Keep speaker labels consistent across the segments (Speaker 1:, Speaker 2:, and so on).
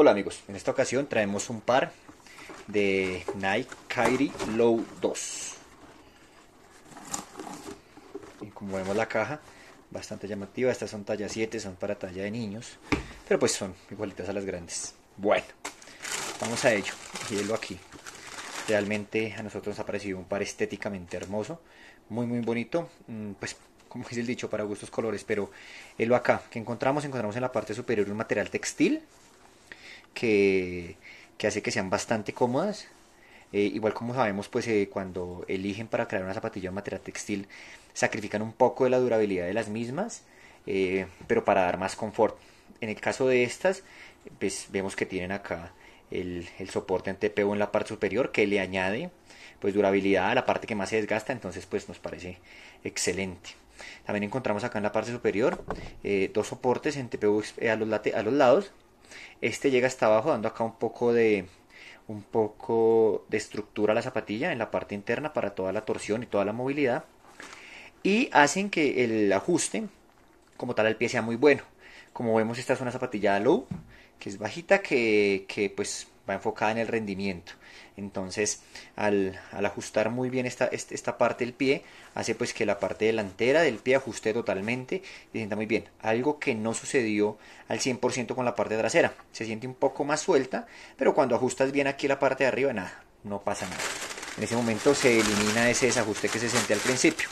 Speaker 1: Hola amigos, en esta ocasión traemos un par de Nike Kyrie Low 2. Y como vemos la caja, bastante llamativa. Estas son talla 7, son para talla de niños, pero pues son igualitas a las grandes. Bueno, vamos a ello. Hielo aquí. Realmente a nosotros nos ha parecido un par estéticamente hermoso, muy muy bonito. Mm, pues como es el dicho, para gustos colores, pero lo acá que encontramos, encontramos en la parte superior un material textil que, hace que sean bastante cómodas. Eh, igual como sabemos, pues eh, cuando eligen para crear una zapatilla de material textil, sacrifican un poco de la durabilidad de las mismas, eh, pero para dar más confort. En el caso de estas, pues vemos que tienen acá el, soporte en TPU en la parte superior que le añade pues durabilidad a la parte que más se desgasta, entonces pues nos parece excelente. También encontramos acá en la parte superior dos soportes en TPU a los, a los lados este llega hasta abajo dando acá un poco de un poco de estructura a la zapatilla en la parte interna para toda la torsión y toda la movilidad y hacen que el ajuste como tal el pie sea muy bueno. Como vemos esta es una zapatilla low que es bajita que, que pues va enfocada en el rendimiento. Entonces, al, ajustar muy bien esta, este, esta, parte del pie, hace pues que la parte delantera del pie ajuste totalmente y se sienta muy bien. Algo que no sucedió al 100% con la parte trasera. Se siente un poco más suelta, pero cuando ajustas bien aquí la parte de arriba, nada, no pasa nada. En ese momento se elimina ese desajuste que se sentía al principio.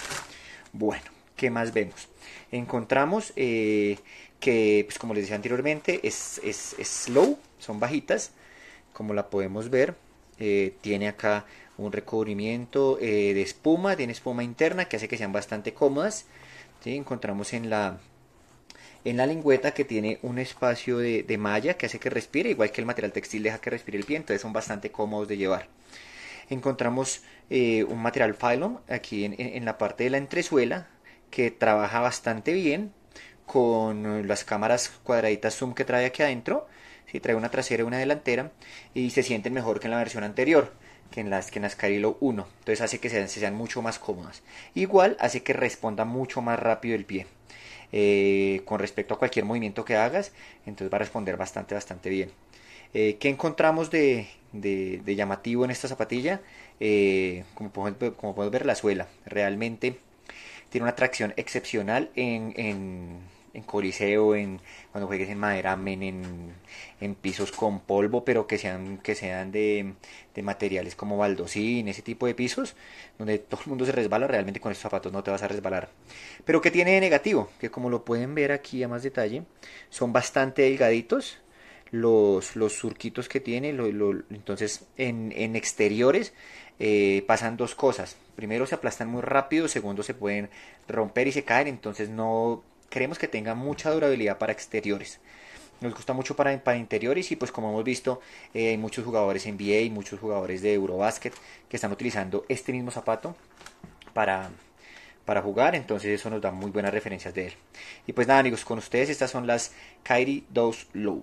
Speaker 1: Bueno, ¿qué más vemos? Encontramos eh, que, pues como les decía anteriormente, es, es slow, son bajitas como la podemos ver eh, tiene acá un recubrimiento eh, de espuma, tiene espuma interna que hace que sean bastante cómodas. Encontramos en la, en la lingüeta que tiene un espacio de, malla que hace que respire, igual que el material textil deja que respire el pie, entonces son bastante cómodos de llevar. Encontramos eh, un material phylum aquí en, en la parte de la entresuela que trabaja bastante bien con las cámaras cuadraditas zoom que trae aquí adentro si trae una trasera y una delantera y se sienten mejor que en la versión anterior que en las que en las Carilo 1 entonces hace que sean, se sean mucho más cómodas igual hace que responda mucho más rápido el pie eh, con respecto a cualquier movimiento que hagas entonces va a responder bastante bastante bien eh, ¿Qué encontramos de, llamativo en esta zapatilla? Eh, como, podemos, ver, la suela realmente tiene una tracción excepcional en en coliseo, en cuando juegues en maderamen, en, pisos con polvo, pero que sean, que sean de, materiales como baldosín, ese tipo de pisos, donde todo el mundo se resbala, realmente con estos zapatos no te vas a resbalar. Pero que tiene de negativo? Que como lo pueden ver aquí a más detalle, son bastante delgaditos, los, los, surquitos que tiene. entonces, en, exteriores eh, pasan dos cosas. Primero, se aplastan muy rápido. Segundo, se pueden romper y se caen. Entonces, no Creemos que tenga mucha durabilidad para exteriores. Nos gusta mucho para, interiores y pues como hemos visto eh, hay muchos jugadores NBA y muchos jugadores de Eurobasket que están utilizando este mismo zapato para, para jugar, entonces eso nos da muy buenas referencias de él. Y pues nada amigos, con ustedes estas son las Kyrie 2 Low.